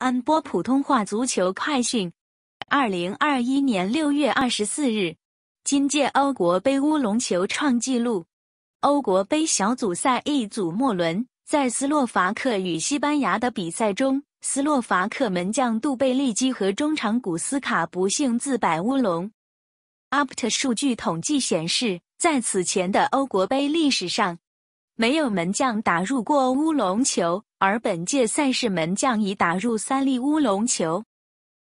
安波普通话足球快讯：二零二一年六月二十四日，今届欧国杯乌龙球创纪录。欧国杯小组赛一组末轮，在斯洛伐克与西班牙的比赛中，斯洛伐克门将杜贝利基和中场古斯卡不幸自摆乌龙。Opt 数据统计显示，在此前的欧国杯历史上，没有门将打入过乌龙球，而本届赛事门将已打入三粒乌龙球。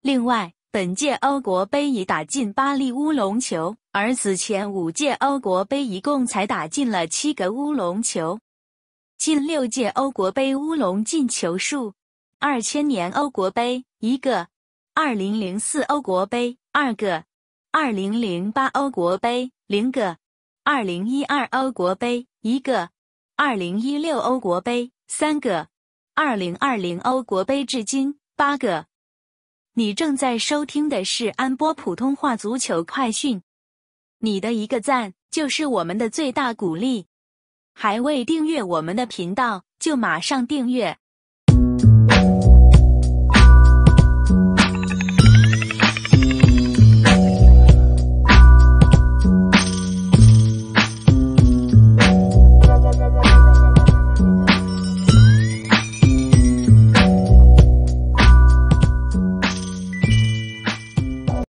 另外，本届欧国杯已打进八粒乌龙球，而此前五届欧国杯一共才打进了七个乌龙球。近六届欧国杯乌龙进球数：二千年欧国杯一个，二零零四欧国杯二个，二零零八欧国杯零个，二零一二欧国杯一个。二零一六欧国杯三个，二零二零欧国杯至今八个。你正在收听的是安波普通话足球快讯。你的一个赞就是我们的最大鼓励。还未订阅我们的频道，就马上订阅。